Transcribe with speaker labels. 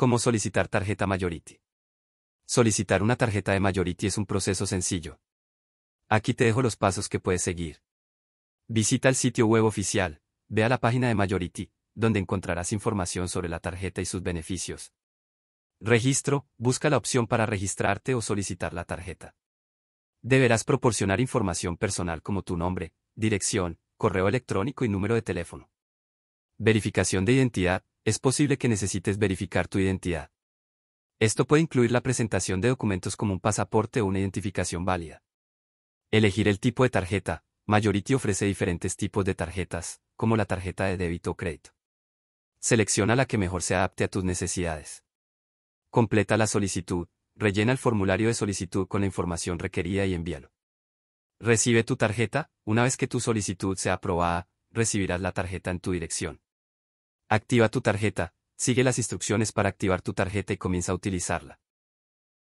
Speaker 1: ¿Cómo solicitar tarjeta Mayority? Solicitar una tarjeta de Majority es un proceso sencillo. Aquí te dejo los pasos que puedes seguir. Visita el sitio web oficial, ve a la página de Majority, donde encontrarás información sobre la tarjeta y sus beneficios. Registro, busca la opción para registrarte o solicitar la tarjeta. Deberás proporcionar información personal como tu nombre, dirección, correo electrónico y número de teléfono. Verificación de identidad, es posible que necesites verificar tu identidad. Esto puede incluir la presentación de documentos como un pasaporte o una identificación válida. Elegir el tipo de tarjeta. Majority ofrece diferentes tipos de tarjetas, como la tarjeta de débito o crédito. Selecciona la que mejor se adapte a tus necesidades. Completa la solicitud. Rellena el formulario de solicitud con la información requerida y envíalo. Recibe tu tarjeta. Una vez que tu solicitud sea aprobada, recibirás la tarjeta en tu dirección. Activa tu tarjeta, sigue las instrucciones para activar tu tarjeta y comienza a utilizarla.